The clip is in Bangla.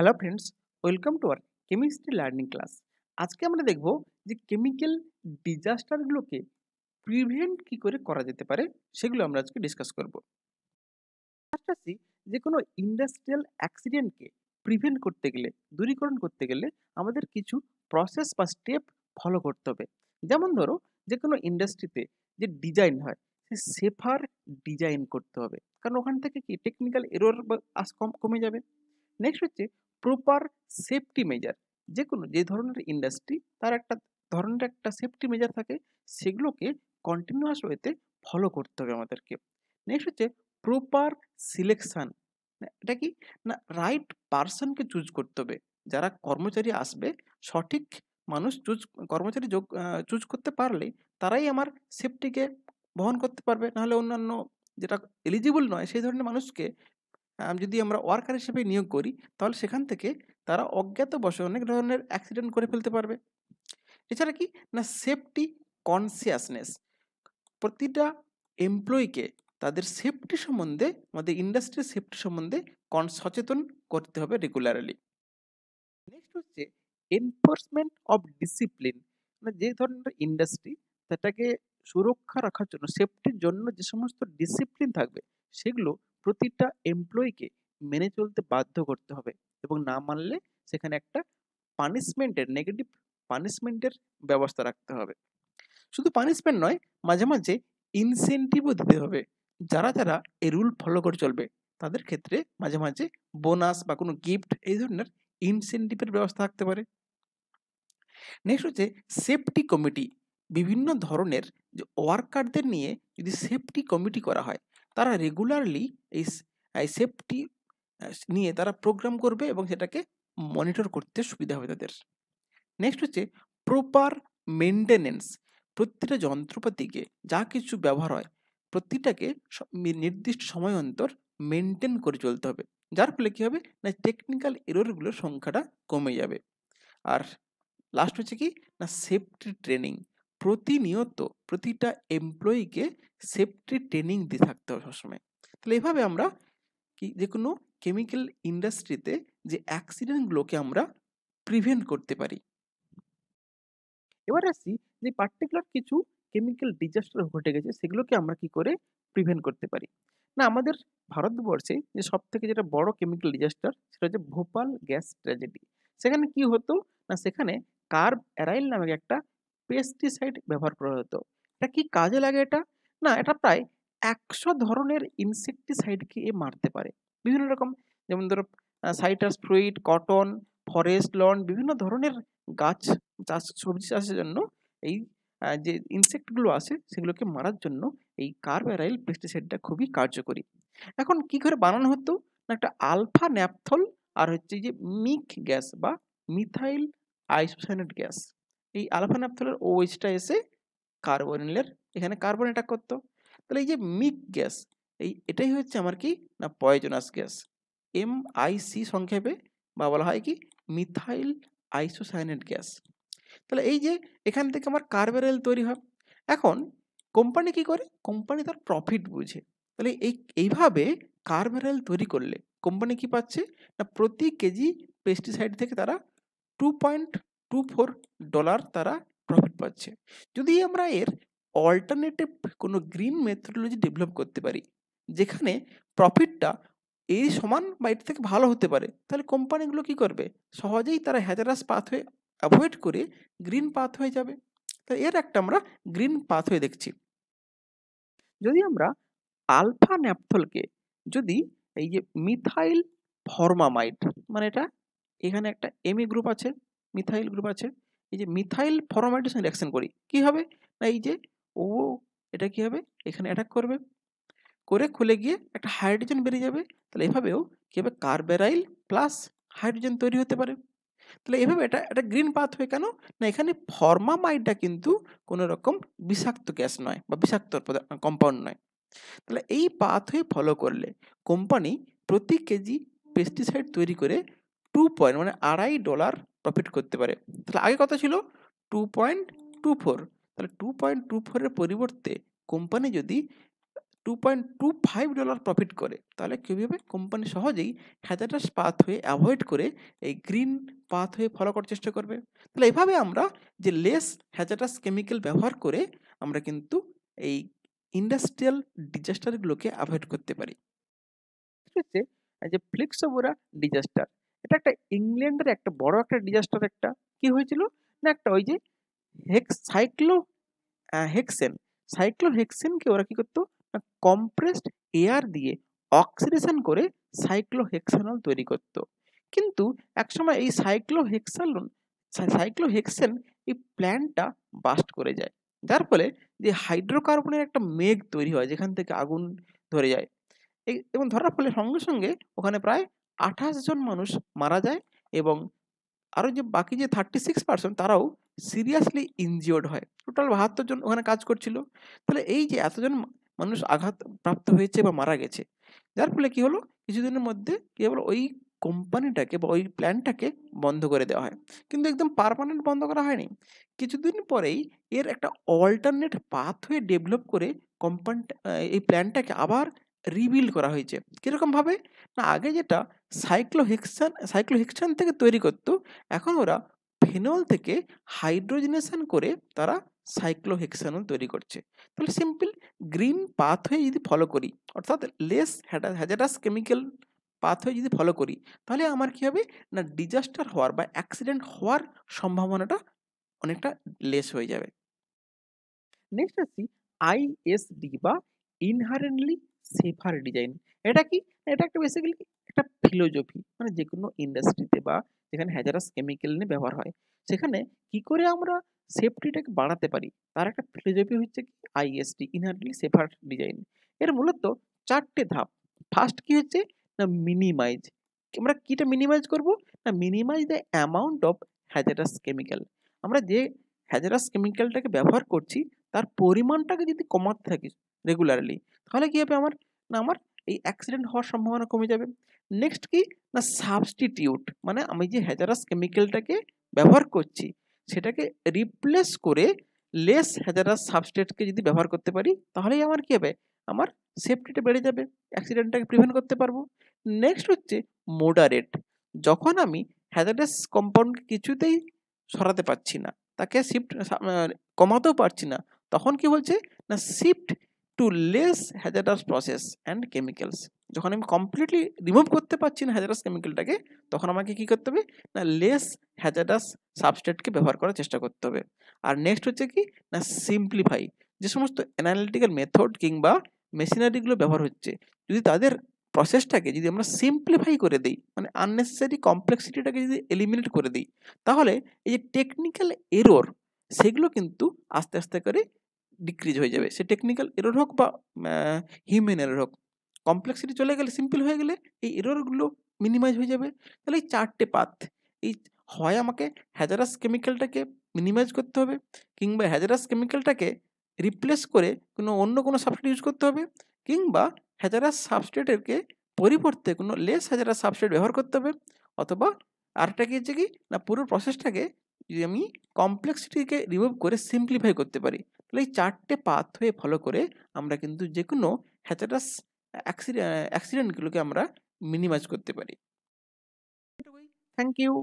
hello friends welcome to our chemistry learning class আজকে আমরা দেখব যে কেমিক্যাল ডিজাস্টারগুলোকে প্রিভেন্ট কী করে করা যেতে পারে সেগুলো আমরা আজকে ডিসকাস করব পাশাপাশি যে কোনো ইন্ডাস্ট্রিয়াল অ্যাক্সিডেন্টকে প্রিভেন্ট করতে গেলে দূরীকরণ করতে গেলে আমাদের কিছু প্রসেস বা স্টেপ ফলো করতে হবে যেমন ধরো যে কোনো ইন্ডাস্ট্রিতে যে ডিজাইন হয় সে সেফার ডিজাইন করতে হবে কারণ ওখান থেকে কি টেকনিক্যাল এরর কম কমে যাবে নেক্সট হচ্ছে প্রপার সেফটি মেজার যে কোনো যে ধরনের ইন্ডাস্ট্রি তার একটা ধরনের একটা সেফটি মেজার থাকে সেগুলোকে কন্টিনিউয়াস ওয়েতে ফলো করতে হবে আমাদেরকে নেক্সট হচ্ছে প্রপার সিলেকশান এটা কি না রাইট পার্সনকে চুজ করতে হবে যারা কর্মচারী আসবে সঠিক মানুষ চুজ কর্মচারী যোগ চুজ করতে পারলে তারাই আমার সেফটিকে বহন করতে পারবে নাহলে অন্যান্য যেটা এলিজিবল নয় সেই ধরনের মানুষকে যদি আমরা ওয়ার্কার হিসেবে নিয়োগ করি তাহলে সেখান থেকে তারা অজ্ঞাত বসে অনেক ধরনের অ্যাক্সিডেন্ট করে ফেলতে পারবে এছাড়া কি না সেফটি কনসিয়াসনেস প্রতিটা এমপ্লয়িকে তাদের সেফটি সম্বন্ধে আমাদের ইন্ডাস্ট্রির সেফটি সম্বন্ধে কন সচেতন করতে হবে রেগুলারলি নেক্সট হচ্ছে এনফোর্সমেন্ট অফ ডিসিপ্লিন মানে যে ধরনের ইন্ডাস্ট্রি সেটাকে সুরক্ষা রাখার জন্য সেফটির জন্য যে সমস্ত ডিসিপ্লিন থাকবে সেগুলো প্রতিটা এমপ্লয়িকে মেনে চলতে বাধ্য করতে হবে এবং না মানলে সেখানে একটা পানিশমেন্টের নেগেটিভ পানিশমেন্টের ব্যবস্থা রাখতে হবে শুধু পানিশমেন্ট নয় মাঝে মাঝে ইনসেন্টিভও দিতে হবে যারা যারা এই রুল ফলো করে চলবে তাদের ক্ষেত্রে মাঝে মাঝে বোনাস বা কোনো গিফট এই ধরনের ইনসেন্টিভের ব্যবস্থা থাকতে পারে নেক্সট হচ্ছে সেফটি কমিটি বিভিন্ন ধরনের যে ওয়ার্কারদের নিয়ে যদি সেফটি কমিটি করা হয় তারা রেগুলারলি এই সেফটি নিয়ে তারা প্রোগ্রাম করবে এবং সেটাকে মনিটর করতে সুবিধা হবে তাদের নেক্সট হচ্ছে প্রপার মেনটেনেন্স প্রতিটা যন্ত্রপাতিকে যা কিছু ব্যবহার হয় প্রতিটাকে নির্দিষ্ট সময় অন্তর মেনটেন করে চলতে হবে যার ফলে কী হবে না টেকনিক্যাল এররগুলোর সংখ্যাটা কমে যাবে আর লাস্ট হচ্ছে কি না সেফটি ট্রেনিং প্রতিনিয়ত প্রতিটা এমপ্লয়িকে সেফটি ট্রেনিং দিয়ে থাকতে হবে সবসময় তাহলে এভাবে আমরা কি যে কোনো কেমিক্যাল ইন্ডাস্ট্রিতে যে অ্যাক্সিডেন্টগুলোকে আমরা প্রিভেন্ট করতে পারি এবার আসি যে পার্টিকুলার কিছু কেমিক্যাল ডিজাস্টার ঘটে গেছে সেগুলোকে আমরা কি করে প্রিভেন্ট করতে পারি না আমাদের ভারতবর্ষে যে সব থেকে যেটা বড় কেমিক্যাল ডিজাস্টার সেটা হচ্ছে ভোপাল গ্যাস ট্র্যাজেডি সেখানে কি হতো না সেখানে কার্ব অ্যারাইল নামে একটা পেস্টিসাইড ব্যবহার করা হতো এটা কি কাজে লাগে এটা না এটা প্রায় একশো ধরনের ইনসেকটিসাইডকে এ মারতে পারে বিভিন্ন রকম যেমন ধরো citrus fruit cotton forest lawn বিভিন্ন ধরনের গাছ চাষ সবজি চাষের জন্য এই যে ইনসেক্টগুলো আছে সেগুলোকে মারার জন্য এই কার্বারাইল পেস্টিসাইডটা খুবই কার্যকরী এখন কি করে বানানো হতো না একটা আলফা ন্যাপথল আর হচ্ছে যে মিক গ্যাস বা মিথাইল আইসোসাইনেট গ্যাস এই আলফা ন্যাপথলের ওএইচটা এসে কার্বনিলের এখানে কার্বন অ্যাটাক করতো তাহলে এই যে মিক গ্যাস এই এটাই হচ্ছে আমার কি না পয়জনাস গ্যাস এম আইসি সংক্ষেপে বা বলা হয় কি মিথাইল আইসোসাইনেট গ্যাস তাহলে এই যে এখান থেকে আমার কার্বেরেল তৈরি হয় এখন কোম্পানি কি করে কোম্পানি তার প্রফিট বুঝে তাহলে এই এইভাবে কার্বেরেল তৈরি করলে কোম্পানি কি পাচ্ছে না প্রতি কেজি পেস্টিসাইড থেকে তারা two point two four dollar তারা প্রফিট পাচ্ছে যদি আমরা এর অল্টারনেটিভ কোনো গ্রিন মেথোডোলজি ডেভেলপ করতে পারি যেখানে প্রফিটটা এই সমান বা এর থেকে ভালো হতে পারে তাহলে কোম্পানিগুলো কি করবে সহজেই তারা হ্যাজারাস পাথওয়ে অ্যাভয়েড করে গ্রিন পাথ হয়ে যাবে তো এর একটা আমরা গ্রিন পাথ হয়ে দেখছি যদি আমরা আলফা ন্যাপথলকে যদি এই যে মিথাইল ফর্মামাইড মানে এটা এখানে একটা এমি গ্রুপ আছে মিথাইল গ্রুপ আছে এই যে মিথাইল সঙ্গে রিয়াকশন করি কি হবে না এই যে ও এটা কি হবে এখানে অ্যাটাক করবে করে খুলে গিয়ে একটা হাইড্রোজেন বেরিয়ে যাবে তাহলে এভাবেও কি হবে কার্বেরাইল প্লাস হাইড্রোজেন তৈরি হতে পারে তাহলে এভাবে এটা একটা গ্রিন পাথ হয়ে কেন না এখানে ফর্মামাইডটা কিন্তু কোনো রকম বিষাক্ত গ্যাস নয় বা বিষাক্ত কম্পাউন্ড নয় তাহলে এই পাথ হয়ে ফলো করলে কোম্পানি প্রতি কেজি পেস্টিসাইড তৈরি করে টু পয়েন্ট মানে আড়াই ডলার প্রফিট করতে পারে তাহলে আগে কথা ছিল টু পয়েন্ট টু ফোর তাহলে টু পয়েন্ট টু ফোরের পরিবর্তে কোম্পানি যদি two point two five dollar profit করে তাহলে কীভাবে কোম্পানি সহজেই হ্যাজার্টাস পাথ হয়ে অ্যাভয়েড করে এই গ্রিন পাথ হয়ে ফলো করার চেষ্টা করবে তাহলে এভাবে আমরা যে লেস হ্যাজার্টাস কেমিক্যাল ব্যবহার করে আমরা কিন্তু এই ইন্ডাস্ট্রিয়াল ডিজাস্টারগুলোকে অ্যাভয়েড করতে পারি ঠিক আছে যে ফ্লিক্সোবোরা ডিজাস্টার এটা একটা ইংল্যান্ডের একটা বড় একটা ডিজাস্টার একটা কি হয়েছিল না একটা ওই যে হেক্স সাইক্লো হেক্সেন হেক্সেনকে ওরা কি করতো না কম্প্রেসড এয়ার দিয়ে অক্সিডেশন করে সাইক্লো হেক্সানল তৈরি করত কিন্তু একসময় এই সাইক্লো সাইক্লো হেক্সেন এই প্ল্যানটা বাস্ট করে যায় যার ফলে যে হাইড্রোকার্বনের একটা মেঘ তৈরি হয় যেখান থেকে আগুন ধরে যায় এবং ধরার ফলে সঙ্গে সঙ্গে ওখানে প্রায় আঠাশ জন মানুষ মারা যায় এবং আরও যে বাকি যে থার্টি সিক্স পার্সেন্ট তারাও সিরিয়াসলি ইনজিওর্ড হয় টোটাল বাহাত্তর জন ওখানে কাজ করছিল তাহলে এই যে এতজন মানুষ আঘাত প্রাপ্ত হয়েছে বা মারা গেছে যার ফলে কি হলো কিছুদিনের মধ্যে কী ওই কোম্পানিটাকে বা ওই প্ল্যানটাকে বন্ধ করে দেওয়া হয় কিন্তু একদম পারমানেন্ট বন্ধ করা হয়নি কিছুদিন পরেই এর একটা অল্টারনেট পাথ হয়ে ডেভেলপ করে কোম্পানিটা এই প্ল্যানটাকে আবার রিবিল্ড করা হয়েছে কীরকমভাবে না আগে যেটা সাইক্লোহেক্সান সাইক্লোহেক্সান থেকে তৈরি করত এখন ওরা ফেনল থেকে হাইড্রোজেনেশন করে তারা সাইক্লোহেক্সানও তৈরি করছে তাহলে সিম্পল গ্রিন পাথওয়ে যদি ফলো করি অর্থাৎ লেস হ্যাজারাস কেমিক্যাল পাথওয়ে যদি ফলো করি তাহলে আমার কী হবে না ডিজাস্টার হওয়ার বা অ্যাক্সিডেন্ট হওয়ার সম্ভাবনাটা অনেকটা লেস হয়ে যাবে নেক্সট আসছি আইএসডি বা ইনহারেন্টলি সেফার ডিজাইন এটা কি এটা একটা বেসিক্যালি একটা ফিলোজফি মানে যে কোনো ইন্ডাস্ট্রিতে বা যেখানে হ্যাজারাস কেমিক্যাল নিয়ে ব্যবহার হয় সেখানে কি করে আমরা সেফটিটাকে বাড়াতে পারি তার একটা ফিলোজফি হচ্ছে কি আইএসটি ইনহারলি সেফার ডিজাইন এর মূলত চারটে ধাপ ফার্স্ট কি হচ্ছে না মিনিমাইজ আমরা কিটা মিনিমাইজ করব না minimise the amount of hazardous chemical আমরা যে হ্যাজারাস কেমিক্যালটাকে ব্যবহার করছি তার পরিমাণটাকে যদি কমাতে থাকি রেগুলারলি তাহলে কী হবে আমার না আমার এই অ্যাক্সিডেন্ট হওয়ার সম্ভাবনা কমে যাবে নেক্সট কি না সাবস্টিটিউট মানে আমি যে হ্যাজারাস কেমিক্যালটাকে ব্যবহার করছি সেটাকে রিপ্লেস করে লেস হেজারাস সাবস্টেটকে যদি ব্যবহার করতে পারি তাহলেই আমার কী হবে আমার সেফটিটা বেড়ে যাবে অ্যাক্সিডেন্টটাকে প্রিভেন্ট করতে পারবো নেক্সট হচ্ছে মোডারেট যখন আমি হ্যাজারাস কম্পাউন্ড কিছুতেই সরাতে পারছি না তাকে শিফট কমাতেও পারছি না তখন কি বলছে না shift to less hazardous process and chemicals যখন আমি কমপ্লিটলি রিমুভ করতে পারছি না হ্যাজারাস কেমিক্যালটাকে তখন আমাকে কি করতে হবে না লেস হ্যাজারাস সাবস্টেটকে ব্যবহার করার চেষ্টা করতে হবে আর নেক্সট হচ্ছে কি না সিম্পলিফাই যে সমস্ত অ্যানালিটিক্যাল মেথড কিংবা মেশিনারিগুলো ব্যবহার হচ্ছে যদি তাদের প্রসেসটাকে যদি আমরা সিম্পলিফাই করে দিই মানে আননেসেসারি কমপ্লেক্সিটিটাকে যদি এলিমিনেট করে দিই তাহলে এই যে টেকনিক্যাল এরর সেগুলো কিন্তু আস্তে আস্তে করে ডিক্রিজ হয়ে যাবে সে টেকনিক্যাল এরর হোক বা হিউম্যান এরর হোক কমপ্লেক্সিটি চলে গেলে সিম্পল হয়ে গেলে এই এররগুলো মিনিমাইজ হয়ে যাবে তাহলে এই চারটে পাথ এই হয় আমাকে হ্যাজারাস কেমিক্যালটাকে মিনিমাইজ করতে হবে কিংবা হ্যাজারাস কেমিক্যালটাকে রিপ্লেস করে কোনো অন্য কোনো সাবস্টেট ইউজ করতে হবে কিংবা হ্যাজারাস সাবস্টেটেরকে পরিবর্তে কোনো লেস হ্যাজারাস সাবস্টেট ব্যবহার করতে হবে অথবা আরেকটা কি হচ্ছে কি না পুরো প্রসেসটাকে যদি আমি কমপ্লেক্সিটিকে রিমুভ করে সিম্পলিফাই করতে পারি তাহলে এই চারটে পাথ হয়ে ফলো করে আমরা কিন্তু যে কোনো হ্যাচারাস অ্যাক্সিডেন্ট অ্যাক্সিডেন্টগুলোকে আমরা মিনিমাইজ করতে পারি থ্যাংক ইউ